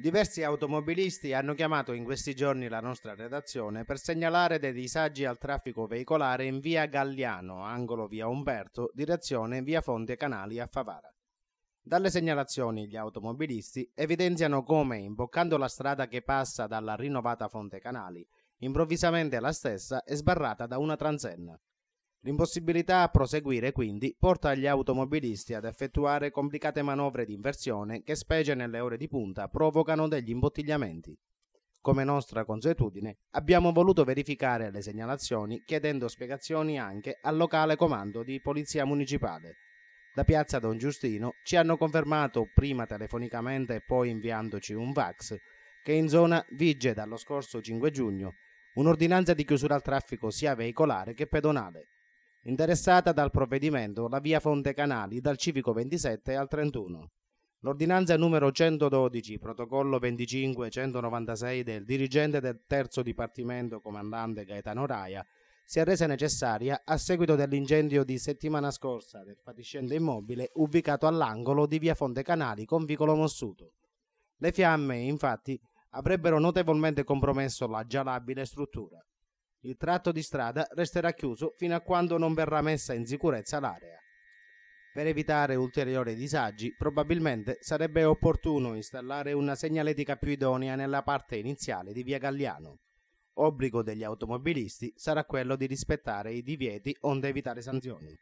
Diversi automobilisti hanno chiamato in questi giorni la nostra redazione per segnalare dei disagi al traffico veicolare in via Galliano, angolo via Umberto, direzione via Fonte Canali a Favara. Dalle segnalazioni gli automobilisti evidenziano come, imboccando la strada che passa dalla rinnovata Fonte Canali, improvvisamente la stessa è sbarrata da una transenna. L'impossibilità a proseguire quindi porta gli automobilisti ad effettuare complicate manovre di inversione che specie nelle ore di punta provocano degli imbottigliamenti. Come nostra consuetudine abbiamo voluto verificare le segnalazioni chiedendo spiegazioni anche al locale comando di polizia municipale. Da piazza Don Giustino ci hanno confermato prima telefonicamente e poi inviandoci un fax che in zona vige dallo scorso 5 giugno un'ordinanza di chiusura al traffico sia veicolare che pedonale interessata dal provvedimento la via Fonte Canali dal civico 27 al 31. L'ordinanza numero 112, protocollo 25196 del dirigente del terzo dipartimento comandante Gaetano Raia si è resa necessaria a seguito dell'incendio di settimana scorsa del fatiscente immobile ubicato all'angolo di via Fonte Canali con vicolo Mossuto. Le fiamme, infatti, avrebbero notevolmente compromesso la già labile struttura. Il tratto di strada resterà chiuso fino a quando non verrà messa in sicurezza l'area. Per evitare ulteriori disagi, probabilmente sarebbe opportuno installare una segnaletica più idonea nella parte iniziale di via Galliano. Obbligo degli automobilisti sarà quello di rispettare i divieti onde evitare sanzioni.